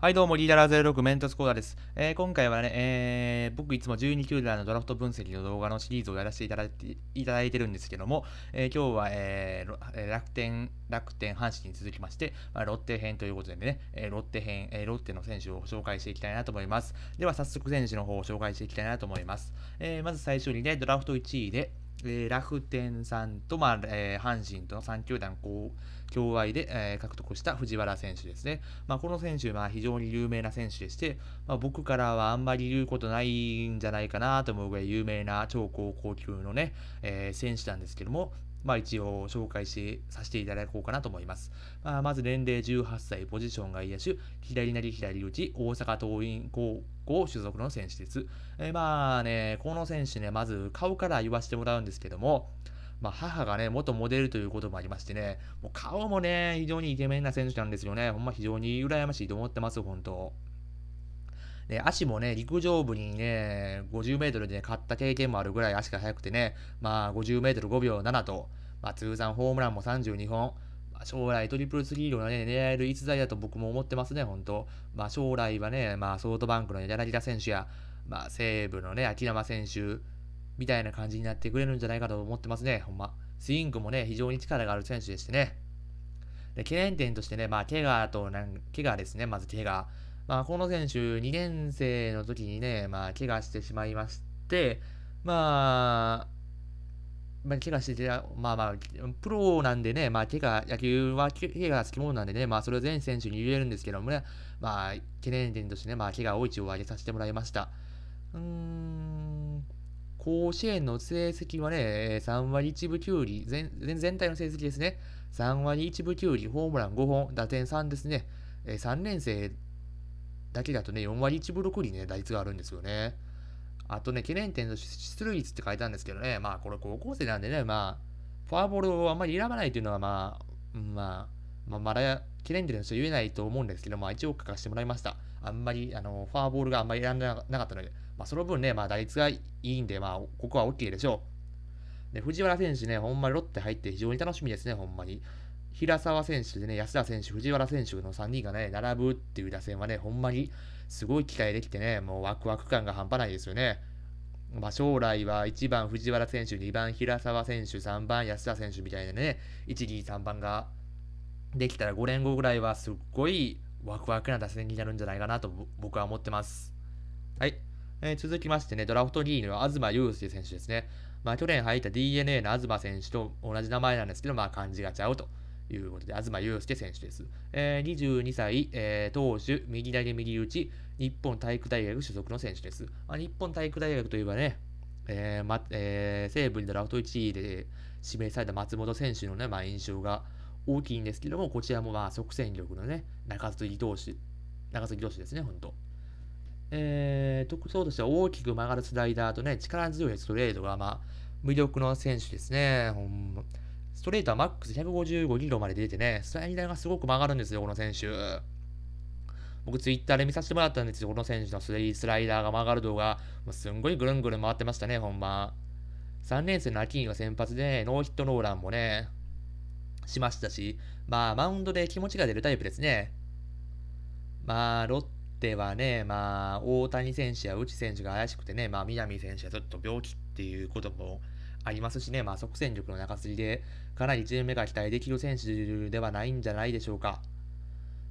はいどうも、リーダーラ06メントスコーダーです。えー、今回はね、えー、僕いつも12球団のドラフト分析の動画のシリーズをやらせていただいていただいてるんですけども、えー、今日は、えー、楽天、楽天、阪神に続きまして、まあ、ロッテ編ということでね、えー、ロッテ編、えー、ロッテの選手を紹介していきたいなと思います。では早速選手の方を紹介していきたいなと思います。えー、まず最初にね、ドラフト1位で、えー、楽天さんと、まあえー、阪神との3球団共愛で、えー、獲得した藤原選手ですね。まあ、この選手、まあ、非常に有名な選手でして、まあ、僕からはあんまり言うことないんじゃないかなと思うぐらい有名な超高校級のね、えー、選手なんですけども、まあ、一応紹介しさせていただこうかなと思います。まあ、まず年齢18歳、ポジションが野手、左なり左打ち、大阪桐蔭高校所属の選手です。えー、まあね、この選手ね、まず顔から言わせてもらうんですけども、まあ、母がね、元モデルということもありましてね、もう顔もね、非常にイケメンな選手なんですよね。ほんま非常に羨ましいと思ってます、本当。ね、足もね、陸上部にね、50メートルで、ね、った経験もあるぐらい足が速くてね、まあ50メートル5秒7と、まあ、通算ホームランも32本、まあ、将来トリプルスリーを、ね、狙える逸材だと僕も思ってますね、本当。まあ、将来はね、まあ、ソフトバンクの柳田選手や、まあ、西武のね、秋山選手みたいな感じになってくれるんじゃないかと思ってますね、ほんま。スイングもね、非常に力がある選手でしてね。で懸念点としてね、まあ、怪我と怪我ですね、まず怪我。まあ、この選手、2年生の時にね、まあ、怪我してしまいまして、まあ、まあ、怪我してて、まあまあ、プロなんでね、まあ、怪我、野球は怪我がつきものなんでね、まあ、それを全選手に言えるんですけどもね、まあ、懸念点としてね、まあ、怪我を一応上げさせてもらいました。うーん、甲子園の成績はね、3割1分9厘、全全体の成績ですね、3割1分9厘、ホームラン5本、打点3ですね、3年生だけだとね、4割1分6厘ね、打率があるんですよね。あとね、懸念点の出塁率って書いたんですけどね、まあこれ高校生なんでね、まあ、フォアボールをあんまり選ばないというのは、まあ、まあ、まあ、まだ懸念点の人言えないと思うんですけど、まあ一応書かせてもらいました。あんまり、あの、フォアボールがあんまり選んでなかったので、まあその分ね、まあ打率がいいんで、まあここは OK でしょう。で、藤原選手ね、ほんまにロッテ入って非常に楽しみですね、ほんまに。平沢選手でね、安田選手、藤原選手の3人がね、並ぶっていう打線はね、ほんまにすごい期待できてね、もうワクワク感が半端ないですよね。まあ、将来は1番藤原選手、2番平沢選手、3番安田選手みたいなね、1、2、3番ができたら5年後ぐらいはすっごいワクワクな打線になるんじゃないかなと僕は思ってます。はい。えー、続きましてね、ドラフト2位の東雄介選手ですね。まあ、去年入った DNA の東選手と同じ名前なんですけど、まあ、漢字がちゃうと。いうことで、東祐介選手です。えー、22歳、えー、投手、右投げ右打ち、日本体育大学所属の選手です。まあ、日本体育大学といえばね、えーまえー、西武にドラフト1位で指名された松本選手のね、まあ、印象が大きいんですけども、こちらもまあ即戦力のね、中継ぎ投手、中継ぎ投手ですね、本当。えー、特徴としては大きく曲がるスライダーとね、力強いストレートが、まあ、魅力の選手ですね。ほんまストレートはマックス155キロまで出てね、スライダーがすごく曲がるんですよ、この選手。僕、ツイッターで見させてもらったんですよ、この選手のスリースライダーが曲がる動画。もうすんごいぐるんぐるん回ってましたね、ほんま。3年生の秋には先発で、ノーヒットノーランもね、しましたし、まあ、マウンドで気持ちが出るタイプですね。まあ、ロッテはね、まあ、大谷選手や内選手が怪しくてね、まあ、南選手はちょっと病気っていうこともありますしね、まあ、即戦力の中継ぎで、かなり1年目が期待できる選手ではないんじゃないでしょうか。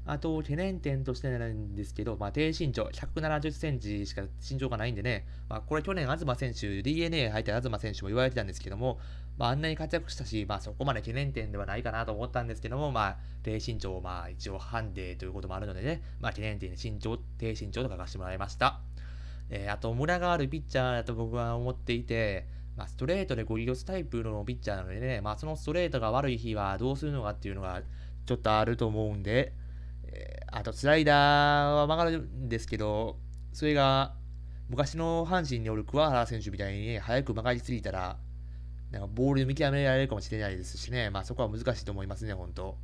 あと、懸念点としてなんですけど、まあ、低身長、170センチしか身長がないんでね、まあ、これ去年、東選手、DNA 入った東選手も言われてたんですけども、まあ、あんなに活躍したし、まあ、そこまで懸念点ではないかなと思ったんですけども、まあ、低身長、まあ、一応ハンデということもあるのでね、まあ、懸念点に身長、低身長と書かせてもらいました。えー、あと、ムラがあるピッチャーだと僕は思っていて、まあ、ストレートでゴリ押しタイプのピッチャーなのでね、まあ、そのストレートが悪い日はどうするのかっていうのがちょっとあると思うんで、えー、あとスライダーは曲がるんですけど、それが昔の阪神による桑原選手みたいに、早く曲がりすぎたら、なんかボールで見極められるかもしれないですしね、まあ、そこは難しいと思いますね、本当。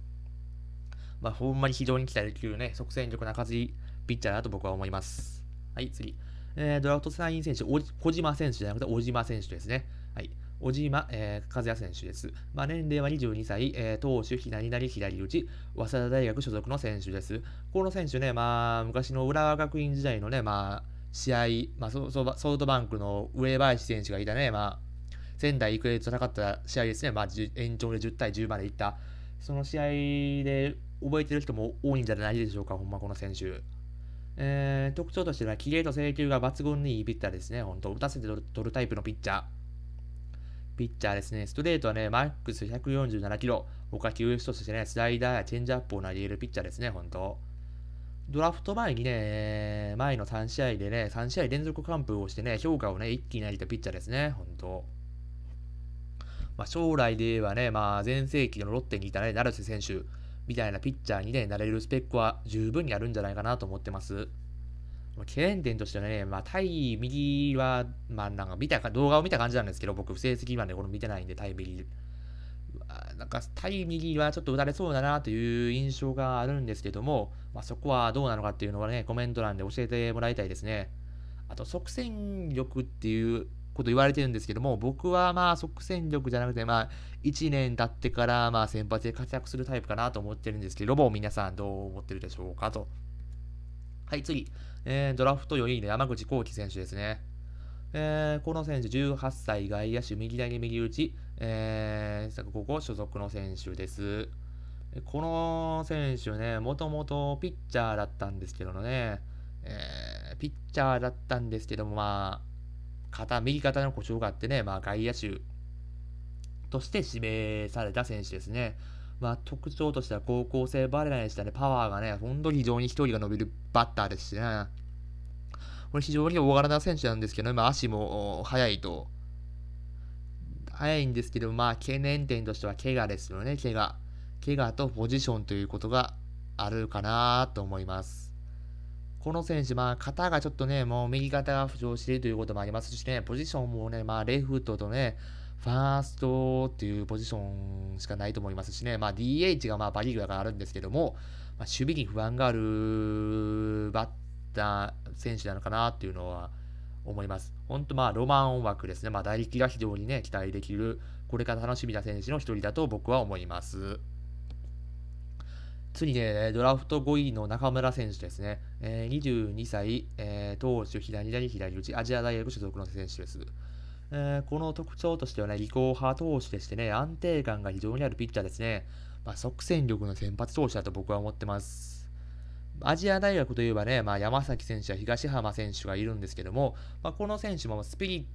まあ、ほんまに非常に期待できるね、即戦力な数ピッチャーだと僕は思います。はい、次。えー、ドラフト3位選手、小島選手じゃなくて、小島選手ですね。はい。小島、えー、和也選手です。まあ、年齢は22歳、えー、投手、左り左打ち、早稲田大学所属の選手です。この選手ね、まあ、昔の浦和学院時代のね、まあ、試合、まあ、ソフトバンクの上林選手がいたね、まあ、仙台育英と戦った試合ですね、まあ、延長で10対10までいった、その試合で覚えてる人も多いんじゃないでしょうか、ほんまこの選手。えーー、特徴としては、キレと制球が抜群にいいピッチャーですね。本当打たせて取るタイプのピッチャー。ピッチャーですね。ストレートはね、マックス147キロ。他球種としてね、スライダーやチェンジアップを投げるピッチャーですね、本当ドラフト前にね、前の3試合でね、3試合連続完封をしてね、評価をね、一気に上げたピッチャーですね、本当まあ、将来で言えばね、まあ、前世紀のロッテにいたね、成瀬選手みたいなピッチャーにね、なれるスペックは十分にあるんじゃないかなと思ってます。懸念点としてはね、まあ、対右は、まあ、なんか見たか、動画を見た感じなんですけど、僕、成績までこれ見てないんで、対右。なんか、対右はちょっと打たれそうだなという印象があるんですけども、まあ、そこはどうなのかっていうのはね、コメント欄で教えてもらいたいですね。あと、即戦力っていうこと言われてるんですけども、僕はまあ即戦力じゃなくて、まあ1年経ってからまあ先発で活躍するタイプかなと思ってるんですけども、皆さんどう思ってるでしょうかと。はい、次。えー、ドラフト4位の山口浩輝選手ですね。えー、この選手18歳外野手右投げ右打ち、えー、ここ所属の選手です。この選手ね、もともとピッチャーだったんですけどね、えー、ピッチャーだったんですけども、まあ、肩、右肩の故障があってね、まあ、外野手として指名された選手ですね。まあ、特徴としては高校生バレいでしたね。パワーがね、本当に非常に飛距離が伸びるバッターですしね。これ非常に大柄な選手なんですけど、今足も速いと。速いんですけど、まあ懸念点としては怪我ですよね、怪我。怪我とポジションということがあるかなと思います。この選手、まあ、肩がちょっとね、もう右肩が浮上しているということもありますしね、ポジションもね、まあ、レフトとね、ファーストっていうポジションしかないと思いますしね、まあ、DH がまあパ・リーグだからあるんですけども、まあ、守備に不安があるバッター選手なのかなっていうのは思います。本当、まあ、ロマン枠ですね、まあ、打撃が非常にね、期待できる、これから楽しみな選手の一人だと僕は思います。次ね、ドラフト5位の中村選手ですね。えー、22歳、えー、投手、左左左打ち、アジア大学所属の選手です。えー、この特徴としてはね、技巧派投手でしてね、安定感が非常にあるピッチャーですね。まあ、即戦力の先発投手だと僕は思ってます。アジア大学といえばね、まあ、山崎選手や東浜選手がいるんですけども、まあ、この選手もスピリッ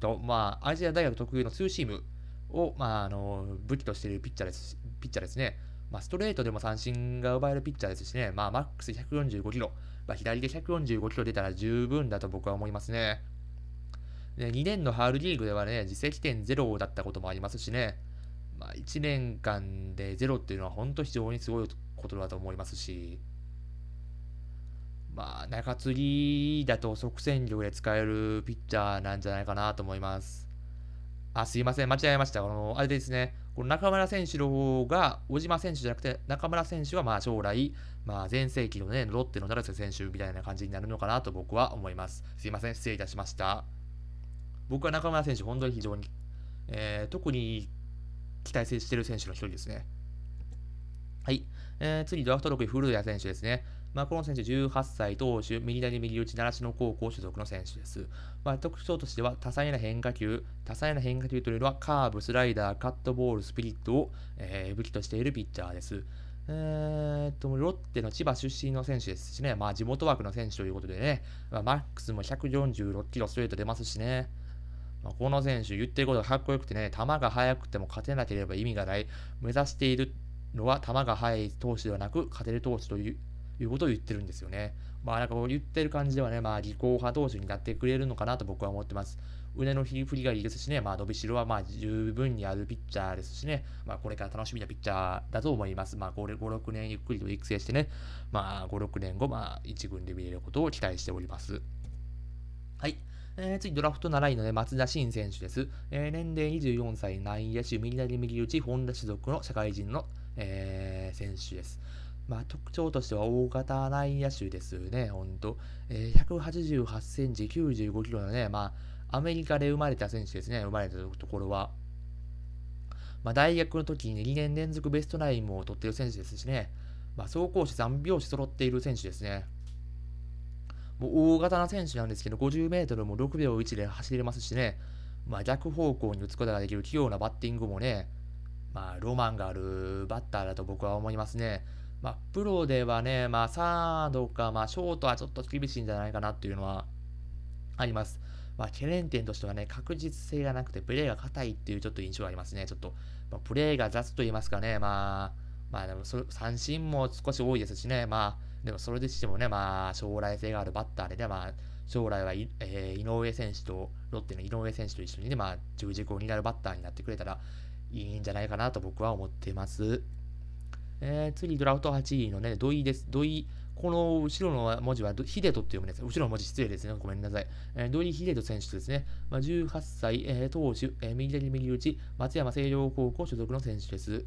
ト、まあ、アジア大学特有のツーシームを、まあ、あの武器としているピッチャーですピッチャーですね。まあ、ストレートでも三振が奪えるピッチャーですしね、まあ、マックス145キロ、まあ、左で145キロ出たら十分だと僕は思いますね。ね、2年のハールリーグではね、自責点0だったこともありますしね、まあ、1年間で0っていうのは本当非常にすごいことだと思いますし、まあ、中継ぎだと即戦力で使えるピッチャーなんじゃないかなと思います。あ、すいません、間違えました。この、あれですね、この中村選手の方が、小島選手じゃなくて、中村選手はまあ将来、まあ、前世紀のね、ロッテの成瀬選手みたいな感じになるのかなと僕は思います。すいません、失礼いたしました。僕は中村選手、本当に非常に、えー、特に期待している選手の一人ですね。はい。えー、次、ドラフト6位、古谷選手ですね。まあ、この選手、18歳投手、右左右打ち、習志野高校所属の選手です。まあ、特徴としては、多彩な変化球、多彩な変化球というのは、カーブ、スライダー、カットボール、スピリットを、えー、武器としているピッチャーです。えー、っと、ロッテの千葉出身の選手ですしね、まあ、地元枠の選手ということでね、まあ、マックスも146キロストレート出ますしね。まあ、この選手、言ってることがかっこよくてね、球が速くても勝てなければ意味がない、目指しているのは球が速い投手ではなく、勝てる投手といういうことを言ってるんですよね。まあなんかこう言ってる感じではね、まあ技巧派投手になってくれるのかなと僕は思ってます。腕の振りがいいですしね、まあ伸びしろはまあ十分にあるピッチャーですしね、まあこれから楽しみなピッチャーだと思います。まあ5、6年ゆっくりと育成してね、まあ5、6年後、まあ1軍で見れることを期待しております。はい。えー、次、ドラフト7位の、ね、松田真選手です。えー、年齢24歳、内野手、右左右打ち、本田所属の社会人の、えー、選手です。まあ、特徴としては大型内野手ですね、ほんと。えー、188センチ、95キロのね、まあ、アメリカで生まれた選手ですね、生まれたところは。まあ、大学の時に2年連続ベストナインも取っている選手ですしね、まあ、走行手、3拍子揃っている選手ですね。もう大型な選手なんですけど、50m も6秒1で走れますしね、まあ、逆方向に打つことができる器用なバッティングもね、まあ、ロマンがあるバッターだと僕は思いますね。まあ、プロではね、まあ、サードか、まあ、ショートはちょっと厳しいんじゃないかなっていうのはあります。まあ、懸念点としてはね、確実性がなくて、プレーが硬いっていうちょっと印象がありますね。ちょっと、まあ、プレーが雑と言いますかね、まあ、まあ、でもそ三振も少し多いですしね、まあ、でもそれでしてもね、まあ、将来性があるバッターで、ね、まあ、将来は、えー、井上選手と、ロッテの井上選手と一緒にね、まあ、中軸になるバッターになってくれたらいいんじゃないかなと僕は思ってます。えー、次、ドラフト8位のね、土井です。土井、この後ろの文字はヒデトって読むんです。後ろの文字失礼ですね。ごめんなさい。えー、土井でと選手ですね、まあ、18歳、えー、投手、えー、右手に右打ち、松山星稜高校所属の選手です。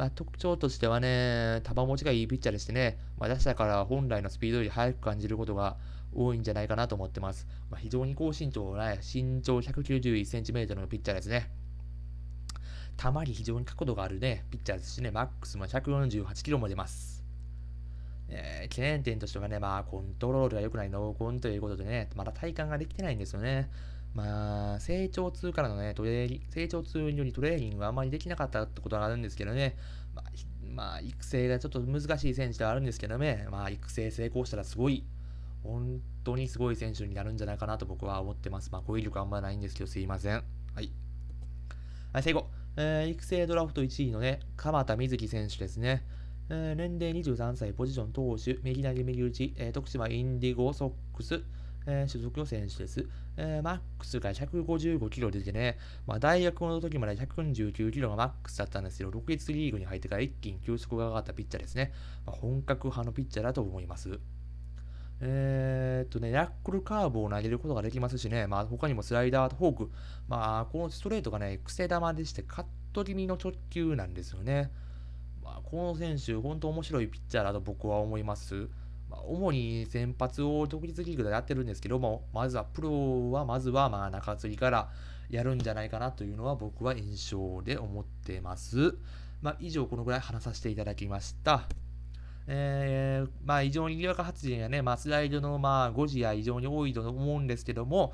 まあ、特徴としてはね、球持ちがいいピッチャーでしてね、まあ、打者から本来のスピードより速く感じることが多いんじゃないかなと思ってます。まあ、非常に高身長な、ね、身長 191cm のピッチャーですね。たまに非常に角度があるね、ピッチャーですしね、マックスも148キロも出ます。えー、懸念点としてはね、まあ、コントロールが良くない濃厚ということでね、まだ体感ができてないんですよね。まあ、成長痛からのね、トレー成長痛によりトレーニングはあまりできなかったってことがあるんですけどね、まあ、まあ、育成がちょっと難しい選手ではあるんですけどね、まあ、育成成功したらすごい、本当にすごい選手になるんじゃないかなと僕は思ってます。まあ、語彙力あんまないんですけど、すいません。はい。はい、最後。えー、育成ドラフト1位のね、鎌田瑞希選手ですね。年齢23歳、ポジション投手、右投げ右打ち、えー、徳島インディゴソックス、えー、所属の選手です。えー、マックスが155キロ出てね、まあ、大学の時まで149キロがマックスだったんですけど、6月リーグに入ってから一気に球速が上がったピッチャーですね。まあ、本格派のピッチャーだと思います。えー、っとね、ヤックルカーブを投げることができますしね、まあ、他にもスライダーとフォーク、まあ、このストレートがね、癖玉でして、カット気味の直球なんですよね。まあ、この選手、本当面白いピッチャーだと僕は思います。まあ、主に先発を独立リーグでやってるんですけども、まずはプロは、まずはまあ中継ぎからやるんじゃないかなというのは僕は印象で思ってます。まあ、以上、このぐらい話させていただきました。えー、まあ、異常ににわか発言やね、まあ、スライドのまあ5時や異常に多いと思うんですけども、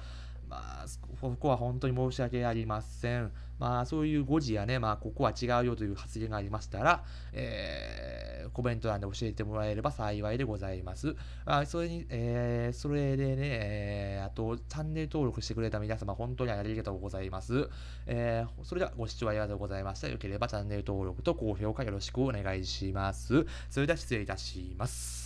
まあ、ここは本当に申し訳ありません。まあ、そういう誤字やね、まあ、ここは違うよという発言がありましたら、えー、コメント欄で教えてもらえれば幸いでございます。あそれに、えー、それでね、えー、あと、チャンネル登録してくれた皆様、本当にありがとうございます。えー、それではご視聴ありがとうございました。よければチャンネル登録と高評価よろしくお願いします。それでは失礼いたします。